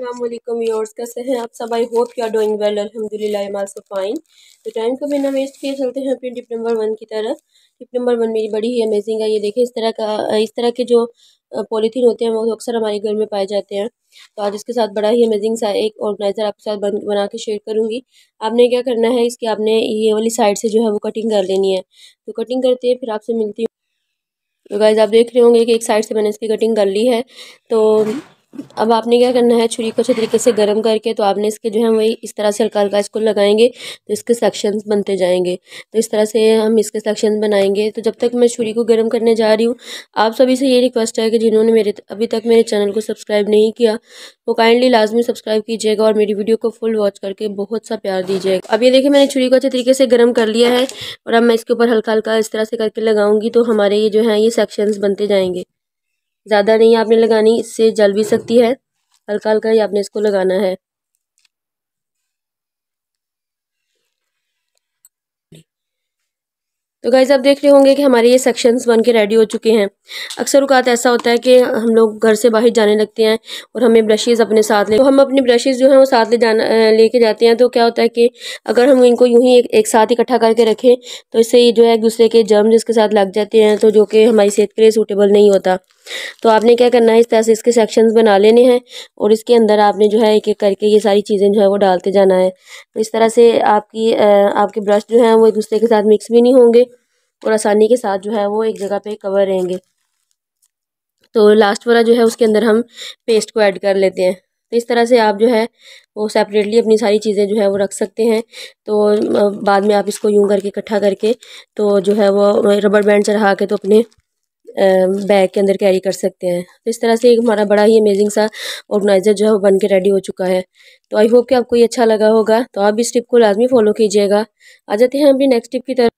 अल्लाम योर्स कैसे हैं आप सब I hope you are doing well अल्हम्दुलिल्लाह एम आल्सो फाइन तो टाइम को बिना वेस्ट किए चलते हैं अपने टिप नंबर वन की तरफ टिप नंबर वन मेरी बड़ी ही अमेजिंग है ये देखिए इस तरह का इस तरह के जो पॉलीथीन होते हैं वो अक्सर हमारे घर में पाए जाते हैं तो आज इसके साथ बड़ा ही अमेजिंग सा एक ऑर्गेनाइज़र आपके साथ बन, बना के शेयर करूँगी आपने क्या करना है इसकी आपने ये वाली साइड से जो है वो कटिंग कर लेनी है तो कटिंग करते हैं फिर आपसे मिलती हूँ तो गाइज़ आप देख रहे होंगे कि एक साइड से मैंने इसकी कटिंग कर ली है तो अब आपने क्या करना है छुरी को अच्छे तरीके से गर्म करके तो आपने इसके जो है वही इस तरह से हल्का हल्का इसको लगाएंगे तो इसके सेक्शंस बनते जाएंगे तो इस तरह से हम इसके सेक्शन बनाएंगे तो जब तक मैं छुरी को गर्म करने जा रही हूँ आप सभी से ये रिक्वेस्ट है कि जिन्होंने मेरे अभी तक मेरे चैनल को सब्सक्राइब नहीं किया वो काइंडली लाजमी सब्सक्राइब कीजिएगा और मेरी वीडियो को फुल वॉच करके बहुत सा प्यार दीजिएगा अब ये देखिए मैंने छुरी को अच्छे तरीके से गर्म कर लिया है और अब मैं इसके ऊपर हल्का हल्का इस तरह से करके लगाऊंगी तो हमारे ये जो है ये सेक्शंस बनते जाएंगे ज़्यादा नहीं आपने लगानी इससे जल भी सकती है हल्का हल्का ही आपने इसको लगाना है तो गाइज़ आप देख रहे होंगे कि हमारे ये सेक्शंस बन के रेडी हो चुके हैं अक्सर उकात ऐसा होता है कि हम लोग घर से बाहर जाने लगते हैं और हमें ब्रशेज़ अपने साथ ले तो हम अपने ब्रशेज़ जो हैं वो साथ ले जाना लेके जाते हैं तो क्या होता है कि अगर हम इनको यूं ही एक, एक साथ इकट्ठा करके रखें तो इससे ये जो है एक दूसरे के जर्म जिसके साथ लग जाते हैं तो जो कि हमारी सेहत के लिए सूटेबल नहीं होता तो आपने क्या करना है इस तरह से इसके सेक्शंस बना लेने हैं और इसके अंदर आपने जो है एक एक करके ये सारी चीज़ें जो है वो डालते जाना है तो इस तरह से आपकी आपके ब्रश जो हैं वो एक दूसरे के साथ मिक्स भी नहीं होंगे और आसानी के साथ जो है वो एक जगह पर कवर रहेंगे तो लास्ट वाला जो है उसके अंदर हम पेस्ट को ऐड कर लेते हैं तो इस तरह से आप जो है वो सेपरेटली अपनी सारी चीज़ें जो है वो रख सकते हैं तो बाद में आप इसको यूं करके इकट्ठा करके तो जो है वो रबड़ बैंड चढ़ा के तो अपने बैग के अंदर कैरी कर सकते हैं तो इस तरह से एक हमारा बड़ा ही अमेजिंग सा ऑर्गेनाइज़र जो है वो बन के रेडी हो चुका है तो आई होप कि आपको ये अच्छा लगा होगा तो आप इस टिप को लाजमी फॉलो कीजिएगा आ जाते हैं अभी नेक्स्ट टिप की तरफ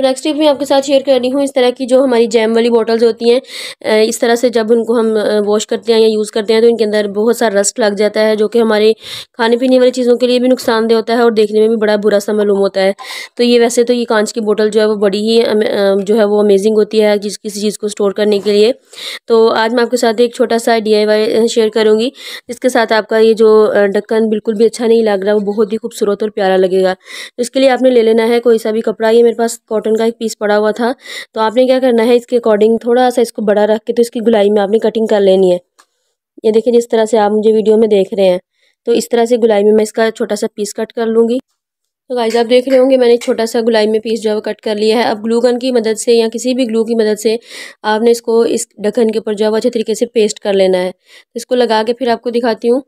तो नेक्स्ट टिप मैं आपके साथ शेयर कर रही हूँ इस तरह की जो हमारी जैम वाली बॉटल्स होती हैं इस तरह से जब उनको हम वॉश करते हैं या यूज़ करते हैं तो इनके अंदर बहुत सारा रस्ट लग जाता है जो कि हमारे खाने पीने वाली चीज़ों के लिए भी नुकसानदेह होता है और देखने में भी बड़ा बुरा सा मालूम होता है तो ये वैसे तो ये कांच की बोटल जो है वो बड़ी ही जो है वो अमेजिंग होती है जिस किसी चीज़ को स्टोर करने के लिए तो आज मैं आपके साथ एक छोटा सा डी शेयर करूँगी जिसके साथ आपका ये जो ढक्कन बिल्कुल भी अच्छा नहीं लग रहा वो बहुत ही खूबसूरत और प्यारा लगेगा तो इसके लिए आपने ले लेना है कोई सा भी कपड़ा ये मेरे पास कॉटन कॉटन का एक पीस पड़ा हुआ था तो आपने क्या करना है इसके अकॉर्डिंग थोड़ा सा इसको बड़ा रख के तो इसकी गुलाई में आपने कटिंग कर लेनी है ये देखिए जिस तरह से आप मुझे वीडियो में देख रहे हैं तो इस तरह से गुलाई में मैं इसका छोटा सा पीस कट कर लूँगी तो गाइज आप देख रहे होंगे मैंने छोटा सा गुलाई में पीस जो है कट कर लिया है अब ग्लू गन की मदद से या किसी भी ग्लू की मदद से आपने इसको इस ढक्कन के ऊपर जो है अच्छे तरीके से पेस्ट कर लेना है तो इसको लगा के फिर आपको दिखाती हूँ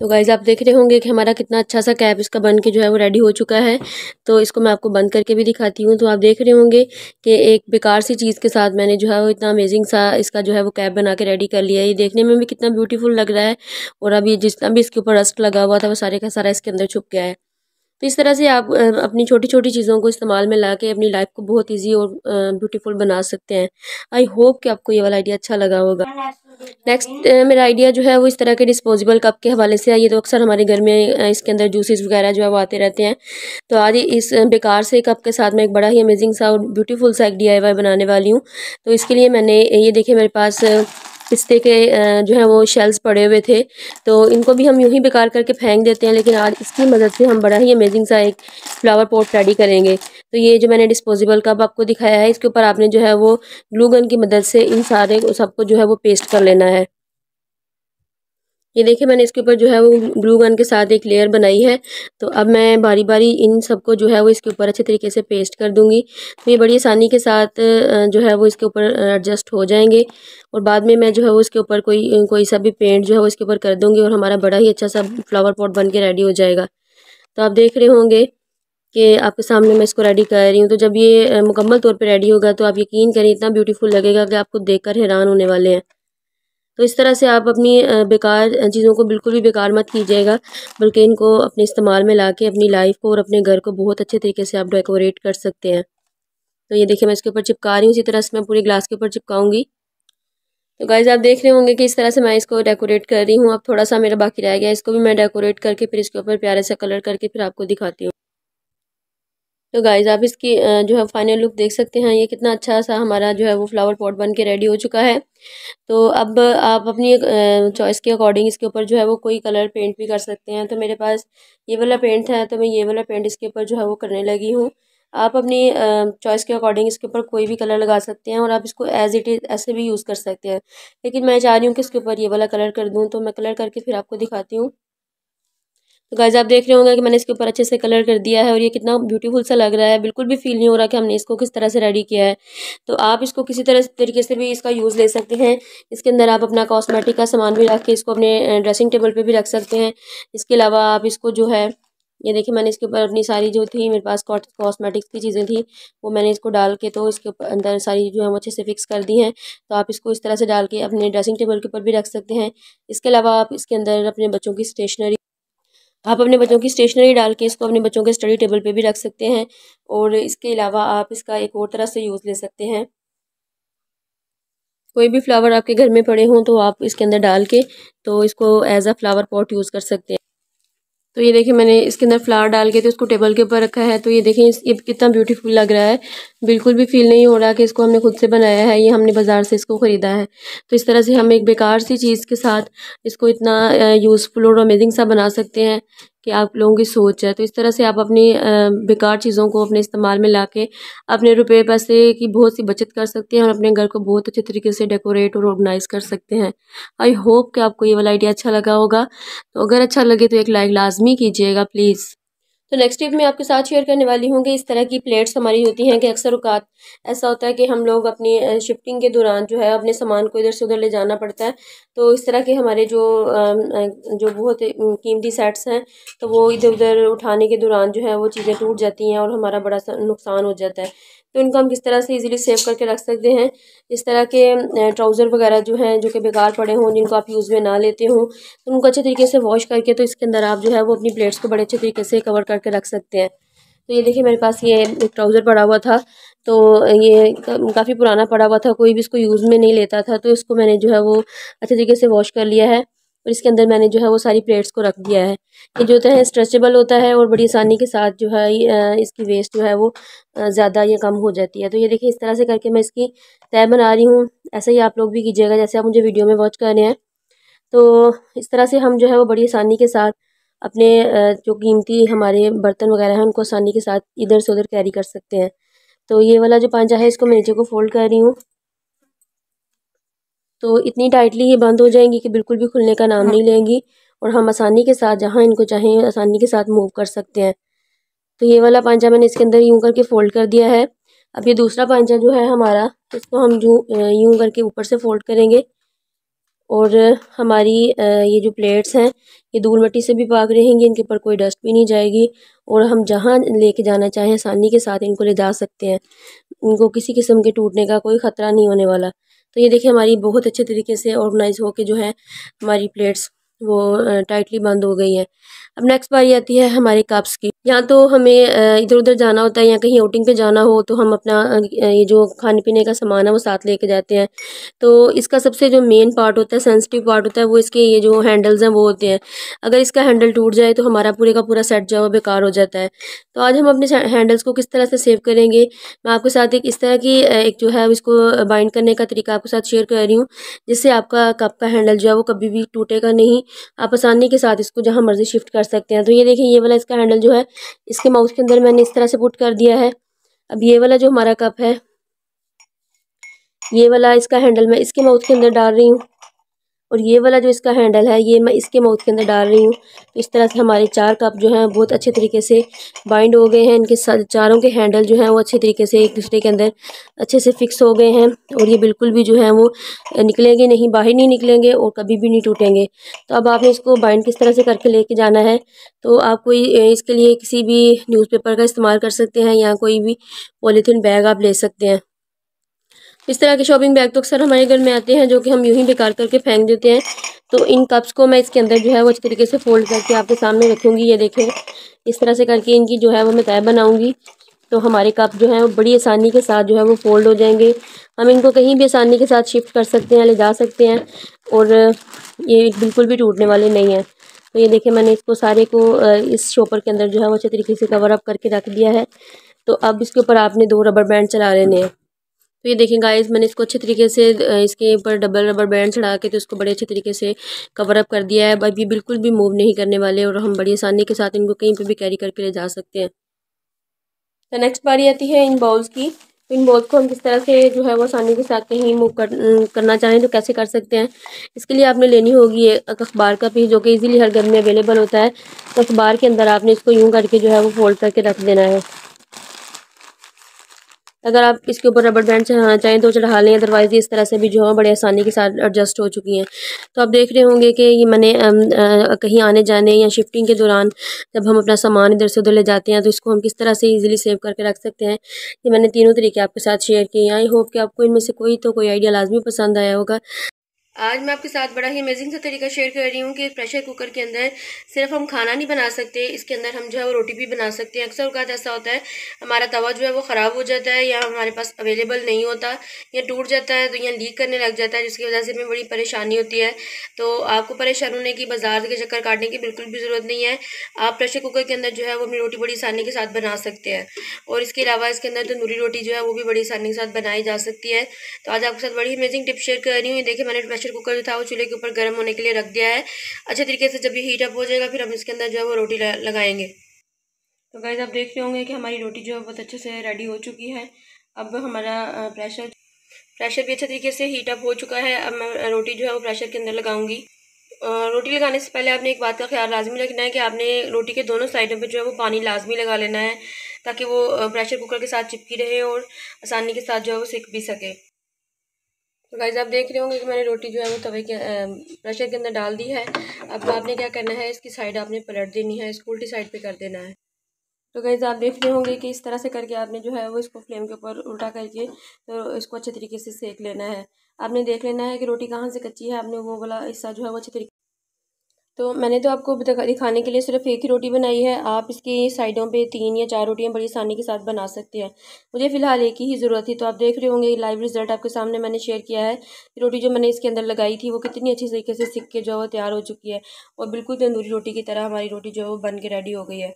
तो गाइज़ आप देख रहे होंगे कि हमारा कितना अच्छा सा कैप इसका बन के जो है वो रेडी हो चुका है तो इसको मैं आपको बंद करके भी दिखाती हूँ तो आप देख रहे होंगे कि एक बेकार सी चीज़ के साथ मैंने जो है वो इतना अमेजिंग सा इसका जो है वो कैप बना के रेडी कर लिया है ये देखने में भी कितना ब्यूटीफुल लग रहा है और अभी जितना भी इसके ऊपर रस्ट लगा हुआ था वो सारे का सारा इसके अंदर छुप गया है तो इस तरह से आप अपनी छोटी छोटी चीज़ों को इस्तेमाल में ला के अपनी लाइफ को बहुत ईजी और ब्यूटीफुल बना सकते हैं आई होप कि आपको ये वाला आइडिया अच्छा लगा होगा नेक्स्ट मेरा आइडिया जो है वो इस तरह के डिस्पोजेबल कप के हवाले से है ये तो अक्सर हमारे घर में इसके अंदर जूसेस वगैरह जो है वो आते रहते हैं तो आज इस बेकार से कप के साथ मैं एक बड़ा ही अमेजिंग सा और ब्यूटीफुल सा एक डी बनाने वाली हूँ तो इसके लिए मैंने ये देखे मेरे पास पिस्ते के जो है वो शेल्स पड़े हुए थे तो इनको भी हम यूं ही बेकार करके फेंक देते हैं लेकिन आज इसकी मदद से हम बड़ा ही अमेजिंग सा एक फ्लावर पोट रेडी करेंगे तो ये जो मैंने डिस्पोजेबल कप आपको दिखाया है इसके ऊपर आपने जो है वो ग्लू गन की मदद से इन सारे सबको जो है वो पेस्ट कर लेना है ये देखिए मैंने इसके ऊपर जो है वो ग्लू गन के साथ एक लेयर बनाई है तो अब मैं बारी बारी इन सबको जो है वो इसके ऊपर अच्छे तरीके से पेस्ट कर दूँगी तो ये बड़ी आसानी के साथ जो है वो इसके ऊपर एडजस्ट हो जाएंगे और बाद में मैं जो है वो इसके ऊपर कोई कोई सा भी पेंट जो है वो इसके ऊपर कर दूँगी और हमारा बड़ा ही अच्छा सा फ्लावर पॉट बन के रेडी हो जाएगा तो आप देख रहे होंगे कि आपके सामने मैं इसको रेडी कर रही हूँ तो जब ये मुकम्मल तौर पर रेडी होगा तो आप यकीन करें इतना ब्यूटीफुल लगेगा कि आप खुद देखकर हैरान होने वाले हैं तो इस तरह से आप अपनी बेकार चीज़ों को बिल्कुल भी बेकार मत कीजिएगा बल्कि इनको अपने इस्तेमाल में ला के अपनी लाइफ को और अपने घर को बहुत अच्छे तरीके से आप डेकोरेट कर सकते हैं तो ये देखिए मैं इसके ऊपर चिपका रही हूँ इसी तरह से मैं पूरे ग्लास के ऊपर चिपकाऊंगी तो गाइज आप देख रहे होंगे कि इस तरह से मैं इसको डेकोरेट कर रही हूँ अब थोड़ा सा मेरा बाकी रह गया इसको भी मैं डेकोरेट करके फिर इसके ऊपर प्यारे सा कलर करके फिर आपको दिखाती हूँ तो गाइज आप इसकी जो है फाइनल लुक देख सकते हैं ये कितना अच्छा सा हमारा जो है वो फ्लावर पॉट बन के रेडी हो चुका है तो अब आप अपनी चॉइस के अकॉर्डिंग इसके ऊपर जो है वो कोई कलर पेंट भी कर सकते हैं तो मेरे पास ये वाला पेंट है तो मैं ये वाला पेंट इसके ऊपर जो है वो करने लगी हूँ आप अपनी चॉइस के अकॉर्डिंग इसके ऊपर कोई भी कलर लगा सकते हैं और आप इसको एज इट इज़ ऐसे भी यूज़ कर सकते हैं लेकिन मैं चाह रही हूँ कि इसके ऊपर ये वाला कलर कर दूँ तो मैं कलर करके फिर आपको दिखाती हूँ तो गाइज आप देख रहे होंगे कि मैंने इसके ऊपर अच्छे से कलर कर दिया है और ये कितना ब्यूटीफुल सा लग रहा है बिल्कुल भी फील नहीं हो रहा कि हमने इसको किस तरह से रेडी किया है तो आप इसको किसी तरह तरीके से भी इसका यूज़ ले सकते हैं इसके अंदर आप अपना कॉस्मेटिक का सामान भी रख के इसको अपने ड्रेसिंग टेबल पर भी रख सकते हैं इसके अलावा आप इसको जो है ये देखिए मैंने इसके ऊपर अपनी सारी जो थी मेरे पास कॉस्मेटिक्स की चीज़ें थी वो मैंने इसको डाल के तो इसके ऊपर अंदर सारी जो है वो अच्छे से फिक्स कर दी हैं तो आप इसको इस तरह से डाल के अपने ड्रेसिंग टेबल के ऊपर भी रख सकते हैं इसके अलावा आप इसके अंदर अपने बच्चों की स्टेशनरी आप अपने बच्चों की स्टेशनरी डाल के इसको अपने बच्चों के स्टडी टेबल पे भी रख सकते हैं और इसके अलावा आप इसका एक और तरह से यूज़ ले सकते हैं कोई भी फ्लावर आपके घर में पड़े हों तो आप इसके अंदर डाल के तो इसको as a flower pot use कर सकते हैं तो ये देखिए मैंने इसके अंदर फ्लावर डाल के तो उसको टेबल के ऊपर रखा है तो ये देखिए ये कितना ब्यूटीफुल लग रहा है बिल्कुल भी फील नहीं हो रहा कि इसको हमने खुद से बनाया है ये हमने बाज़ार से इसको ख़रीदा है तो इस तरह से हम एक बेकार सी चीज़ के साथ इसको इतना यूज़फुल और अमेजिंग सा बना सकते हैं कि आप लोगों की सोच है तो इस तरह से आप अपनी बेकार चीज़ों को अपने इस्तेमाल में ला के अपने रुपये पैसे की बहुत सी बचत कर सकते हैं और अपने घर को बहुत अच्छे तरीके से डेकोरेट और ऑर्गेनाइज़ कर सकते हैं आई होप कि आपको ये वाला आइडिया अच्छा लगा होगा तो अगर अच्छा लगे तो एक लाइक लाजमी कीजिएगा प्लीज़ तो नेक्स्ट टिप मैं आपके साथ शेयर करने वाली हूँ कि इस तरह की प्लेट्स हमारी होती हैं कि अक्सर अवकात ऐसा होता है कि हम लोग अपनी शिफ्टिंग के दौरान जो है अपने सामान को इधर से उधर ले जाना पड़ता है तो इस तरह के हमारे जो जो बहुत कीमती सेट्स हैं तो वो इधर उधर उठाने के दौरान जो है वो चीज़ें टूट जाती हैं और हमारा बड़ा सा नुकसान हो जाता है तो इनको हम किस तरह से इजीली सेव करके रख सकते हैं इस तरह के ट्राउज़र वगैरह जो हैं जो कि बेकार पड़े हों जिनको आप यूज़ में ना लेते हों तो उनको अच्छे तरीके से वॉश करके तो इसके अंदर आप जो है वो अपनी प्लेट्स को बड़े अच्छे तरीके से कवर करके रख सकते हैं तो ये देखिए मेरे पास ये एक ट्राउज़र पड़ा हुआ था तो ये काफ़ी पुराना पड़ा हुआ था कोई भी इसको यूज़ में नहीं लेता था तो इसको मैंने जो है वो अच्छे तरीके से वॉश कर लिया है और इसके अंदर मैंने जो है वो सारी प्लेट्स को रख दिया है ये जो होता है स्ट्रेचेबल होता है और बड़ी आसानी के साथ जो है इसकी वेस्ट जो है वो ज़्यादा या कम हो जाती है तो ये देखिए इस तरह से करके मैं इसकी तय बना रही हूँ ऐसा ही आप लोग भी कीजिएगा जैसे आप मुझे वीडियो में वॉच कर रहे हैं तो इस तरह से हम जो है वो बड़ी आसानी के साथ अपने जो कीमती हमारे बर्तन वगैरह हैं उनको आसानी के साथ इधर से उधर कैरी कर सकते हैं तो ये वाला जो पांचा है इसको मैं नीचे को फोल्ड कर रही हूँ तो इतनी टाइटली ये बंद हो जाएंगी कि बिल्कुल भी खुलने का नाम हाँ। नहीं लेंगी और हम आसानी के साथ जहाँ इनको चाहें आसानी के साथ मूव कर सकते हैं तो ये वाला पांचा मैंने इसके अंदर यूँ करके फ़ोल्ड कर दिया है अब ये दूसरा पांचा जो है हमारा इसको हम जो यूँ करके ऊपर से फ़ोल्ड करेंगे और हमारी ये जो प्लेट्स हैं ये धूल मट्टी से भी पाक रहेंगी इनके ऊपर कोई डस्ट भी नहीं जाएगी और हम जहाँ लेके जाना चाहें आसानी के साथ इनको ले जा सकते हैं इनको किसी किस्म के टूटने का कोई ख़तरा नहीं होने वाला तो ये देखिए हमारी बहुत अच्छे तरीके से ऑर्गेनाइज़ होकर जो है हमारी प्लेट्स वो टाइटली बंद हो गई हैं अब नेक्स्ट बारी आती है हमारे कप्स की या तो हमें इधर उधर जाना होता है या कहीं आउटिंग पे जाना हो तो हम अपना ये जो खाने पीने का सामान है वो साथ लेके जाते हैं तो इसका सबसे जो मेन पार्ट होता है सेंसिटिव पार्ट होता है वो इसके ये जो हैंडल्स हैं वो होते हैं अगर इसका हैंडल टूट जाए तो हमारा पूरे का पूरा सेट जो है बेकार हो जाता है तो आज हम अपने हैंडल्स को किस तरह से सेव करेंगे मैं आपके साथ एक इस तरह की एक जो है इसको बाइंड करने का तरीका आपके साथ शेयर कर रही हूँ जिससे आपका कप का हैंडल जो है वो कभी भी टूटेगा नहीं आप आसानी के साथ इसको जहाँ मर्जी शिफ्ट कर सकते हैं तो ये देखिए ये वाला इसका हैंडल जो है इसके माउस के अंदर मैंने इस तरह से पुट कर दिया है अब ये वाला जो हमारा कप है ये वाला इसका हैंडल मैं इसके माउथ के अंदर डाल रही हूँ और ये वाला जो इसका हैंडल है ये मैं इसके माउथ के अंदर डाल रही हूँ इस तरह से हमारे चार कप जो हैं बहुत अच्छे तरीके से बाइंड हो गए हैं इनके चारों के हैंडल जो हैं वो अच्छे तरीके से एक दूसरे के अंदर अच्छे से फिक्स हो गए हैं और ये बिल्कुल भी जो है वो निकलेंगे नहीं बाहर नहीं निकलेंगे और कभी भी नहीं टूटेंगे तो अब आपने इसको बाइंड किस तरह से करके लेके जाना है तो आप कोई इसके लिए किसी भी न्यूज़पेपर का इस्तेमाल कर सकते हैं या कोई भी पॉलीथीन बैग आप ले सकते हैं इस तरह के शॉपिंग बैग तो अक्सर हमारे घर में आते हैं जो कि हम यूं ही बेकार करके फेंक देते हैं तो इन कप्स को मैं इसके अंदर जो है वो अच्छे तरीके से फोल्ड करके आपके सामने रखूँगी ये देखें इस तरह से करके इनकी जो है वो मैं तय बनाऊँगी तो हमारे कप जो है वो बड़ी आसानी के साथ जो है वो फोल्ड हो जाएंगे हम इनको कहीं भी आसानी के साथ शिफ्ट कर सकते हैं ले जा सकते हैं और ये बिल्कुल भी टूटने वाले नहीं हैं तो ये देखें मैंने इसको सारे को इस शॉपर के अंदर जो है वो अच्छे तरीके से कवर अप करके रख दिया है तो अब इसके ऊपर आपने दो रबर बैंड चला लेने हैं तो ये देखें गाइस मैंने इसको अच्छे तरीके से इसके ऊपर डबल रबर बैंड चढ़ा के तो इसको बड़े अच्छे तरीके से कवर अप कर दिया है अब ये बिल्कुल भी मूव नहीं करने वाले और हम बड़ी आसानी के साथ इनको कहीं पर भी कैरी करके ले जा सकते हैं तो नेक्स्ट बारी आती है इन बॉल्स की तो इन बॉल्स को हम किस तरह से जो है वो आसानी के साथ कहीं मूव कर, करना चाहें तो कैसे कर सकते हैं इसके लिए आपने लेनी होगी एक अखबार का पीस जो कि इजीली हर घर में अवेलेबल होता है तो अखबार के अंदर आपने इसको यूं करके जो है वो फोल्ड करके रख देना है अगर आप इसके ऊपर रबड़ बैंड चढ़ाना चाहें तो चढ़ा लें अदरवाइज़ इस तरह से भी जो है बड़े आसानी के साथ एडजस्ट हो चुकी हैं तो आप देख रहे होंगे कि ये मैंने कहीं आने जाने या शिफ्टिंग के दौरान जब हम अपना सामान इधर से उधर ले जाते हैं तो इसको हम किस तरह से ईजिली सेव करके रख सकते हैं ये मैंने तीनों तरीके आपके साथ शेयर किए हैं आई होप कि आपको इनमें से कोई तो कोई आइडिया लाजमी पसंद आया होगा आज मैं आपके साथ बड़ा ही अमेजिंग सा तरीका शेयर कर रही हूँ कि प्रेशर कुकर के अंदर सिर्फ हम खाना नहीं बना सकते इसके अंदर हम जो है वो रोटी भी बना सकते हैं अक्सर अवकात ऐसा होता है हमारा तवा जो है वो ख़राब हो जाता है या हमारे पास अवेलेबल नहीं होता या टूट जाता है तो या लीक करने लग जाता है जिसकी वजह से हमें बड़ी परेशानी होती है तो आपको परेशान होने की बाजार के चक्कर काटने की बिल्कुल भी ज़रूरत नहीं है आप प्रेशर कुकर के अंदर जो है वो अपनी रोटी बड़ी आसानी के साथ बना सकते हैं और इसके अलावा इसके अंदर तंदूरी रोटी जो है वो भी बड़ी आसानी के साथ बनाई जा सकती है तो आज आपके साथ बड़ी अमेजिंग टिप शेयर कर रही हूँ देखिए मैंने प्रेशर प्रेशर कुकर जो था वो चूल्हे के ऊपर गर्म होने के लिए रख दिया है अच्छे तरीके से जब ये हीट अप हो जाएगा फिर हम इसके अंदर जो है वो रोटी लगाएंगे तो गाइज आप देख रहे होंगे कि हमारी रोटी जो है बहुत अच्छे से रेडी हो चुकी है अब हमारा प्रेशर प्रेशर भी अच्छे तरीके से हीट अप हो चुका है अब मैं रोटी जो है वो प्रेशर के अंदर लगाऊंगी रोटी लगाने से पहले आपने एक बात का ख्याल लाजमी रखना है कि आपने रोटी के दोनों साइडों पे जो है वो पानी लाजमी लगा लेना है ताकि वो प्रेशर कुकर के साथ चिपकी रहे और आसानी के साथ जो है वो सीख भी सके गाइज तो आप देख रहे होंगे कि मैंने रोटी जो है वो तवे के प्रेशर के अंदर डाल दी है अब आपने क्या करना है इसकी साइड आपने पलट देनी है इसको उल्टी साइड पे कर देना है तो गाइज आप देख रहे होंगे कि इस तरह से करके आपने जो है वो इसको फ्लेम के ऊपर उल्टा करके तो इसको अच्छे तरीके से सेक लेना है आपने देख लेना है कि रोटी कहाँ से कच्ची है आपने वो वाला हिस्सा जो है वो अच्छे तरीके तो मैंने तो आपको दिखाने के लिए सिर्फ एक ही रोटी बनाई है आप इसकी साइडों पे तीन या चार रोटियां बड़ी आसानी के साथ बना सकते हैं मुझे फ़िलहाल एक ही ज़रूरत थी तो आप देख रहे होंगे लाइव रिज़ल्ट आपके सामने मैंने शेयर किया है रोटी जो मैंने इसके अंदर लगाई थी वो कितनी अच्छी तरीके से सीख के जो है वो तैयार हो चुकी है और बिल्कुल तंदूरी रोटी की तरह हमारी रोटी जो है वो बन के रेडी हो गई है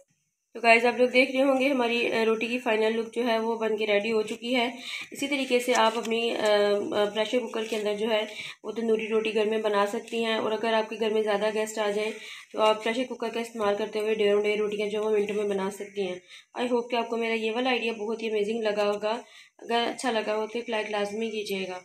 तो गाइज़ आप लोग देख रहे होंगे हमारी रोटी की फ़ाइनल लुक जो है वो बन के रेडी हो चुकी है इसी तरीके से आप अपनी प्रेशर कुकर के अंदर जो है वो तंदूरी रोटी घर में बना सकती हैं और अगर आपके घर में ज़्यादा गेस्ट आ जाए तो आप प्रेशर कुकर का इस्तेमाल करते हुए डे डेढ़ डे रोटियाँ जो वो मिनटों में बना सकती हैं आई होप कि आपको मेरा ये वाला आइडिया बहुत ही अमेजिंग लगा होगा अगर अच्छा लगा हो तो एक लाइक लाजमी कीजिएगा